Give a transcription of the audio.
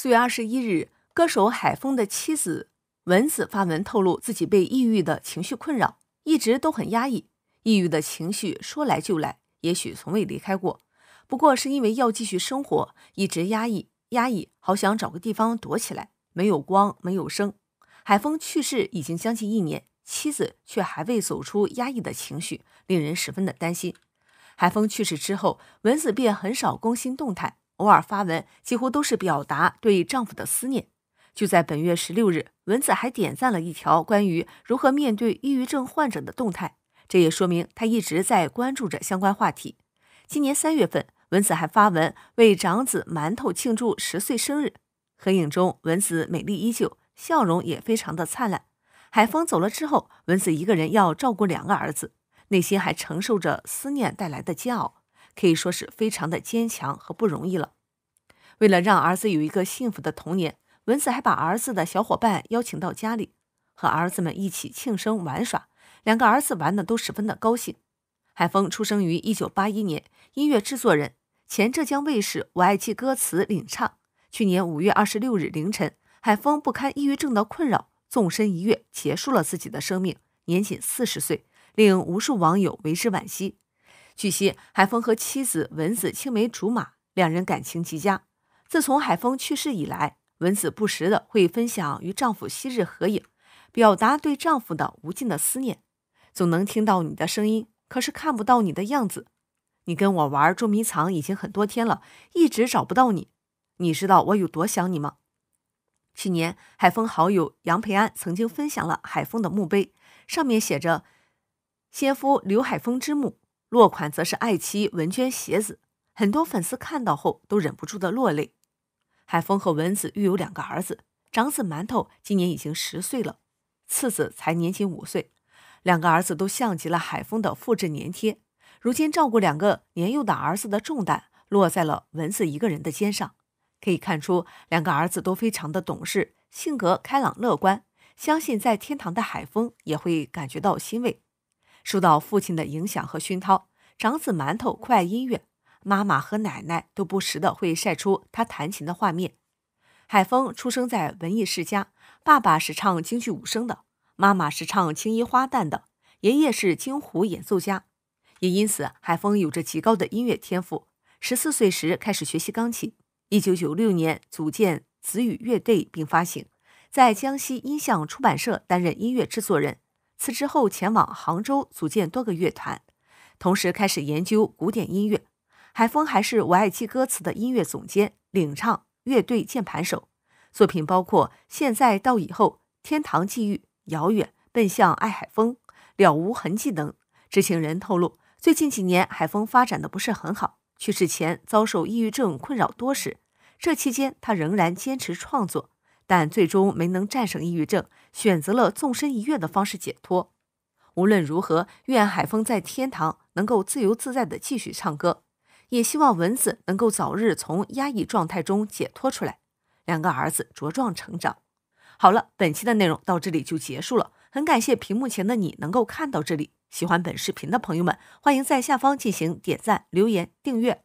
四月二十一日，歌手海峰的妻子文子发文透露，自己被抑郁的情绪困扰，一直都很压抑。抑郁的情绪说来就来，也许从未离开过。不过是因为要继续生活，一直压抑、压抑，好想找个地方躲起来，没有光，没有声。海峰去世已经将近一年，妻子却还未走出压抑的情绪，令人十分的担心。海峰去世之后，文子便很少更新动态。偶尔发文，几乎都是表达对丈夫的思念。就在本月十六日，文子还点赞了一条关于如何面对抑郁症患者的动态，这也说明她一直在关注着相关话题。今年三月份，文子还发文为长子馒头庆祝十岁生日。合影中，文子美丽依旧，笑容也非常的灿烂。海峰走了之后，文子一个人要照顾两个儿子，内心还承受着思念带来的煎熬。可以说是非常的坚强和不容易了。为了让儿子有一个幸福的童年，文子还把儿子的小伙伴邀请到家里，和儿子们一起庆生玩耍。两个儿子玩的都十分的高兴。海峰出生于1981年，音乐制作人，前浙江卫视《我爱记歌词》领唱。去年5月26日凌晨，海峰不堪抑郁症的困扰，纵身一跃，结束了自己的生命，年仅40岁，令无数网友为之惋惜。据悉，海峰和妻子文子青梅竹马，两人感情极佳。自从海峰去世以来，文子不时的会分享与丈夫昔日合影，表达对丈夫的无尽的思念。总能听到你的声音，可是看不到你的样子。你跟我玩捉迷藏已经很多天了，一直找不到你。你知道我有多想你吗？去年，海峰好友杨培安曾经分享了海峰的墓碑，上面写着：“先夫刘海峰之墓。”落款则是爱妻文娟鞋子，很多粉丝看到后都忍不住的落泪。海峰和文子育有两个儿子，长子馒头今年已经十岁了，次子才年仅五岁，两个儿子都像极了海峰的复制粘贴。如今照顾两个年幼的儿子的重担落在了文子一个人的肩上，可以看出两个儿子都非常的懂事，性格开朗乐观，相信在天堂的海峰也会感觉到欣慰。受到父亲的影响和熏陶，长子馒头酷爱音乐，妈妈和奶奶都不时的会晒出他弹琴的画面。海峰出生在文艺世家，爸爸是唱京剧武生的，妈妈是唱青衣花旦的，爷爷是京胡演奏家，也因此海峰有着极高的音乐天赋。十四岁时开始学习钢琴，一九九六年组建子羽乐队并发行，在江西音像出版社担任音乐制作人。辞职后，前往杭州组建多个乐团，同时开始研究古典音乐。海峰还是《我爱记歌词》的音乐总监、领唱、乐队键盘手。作品包括《现在到以后》《天堂际遇》《遥远》《奔向爱》《海峰》《了无痕迹》等。知情人透露，最近几年海峰发展的不是很好，去世前遭受抑郁症困扰多时。这期间，他仍然坚持创作。但最终没能战胜抑郁症，选择了纵身一跃的方式解脱。无论如何，愿海峰在天堂能够自由自在的继续唱歌，也希望蚊子能够早日从压抑状态中解脱出来，两个儿子茁壮成长。好了，本期的内容到这里就结束了。很感谢屏幕前的你能够看到这里。喜欢本视频的朋友们，欢迎在下方进行点赞、留言、订阅。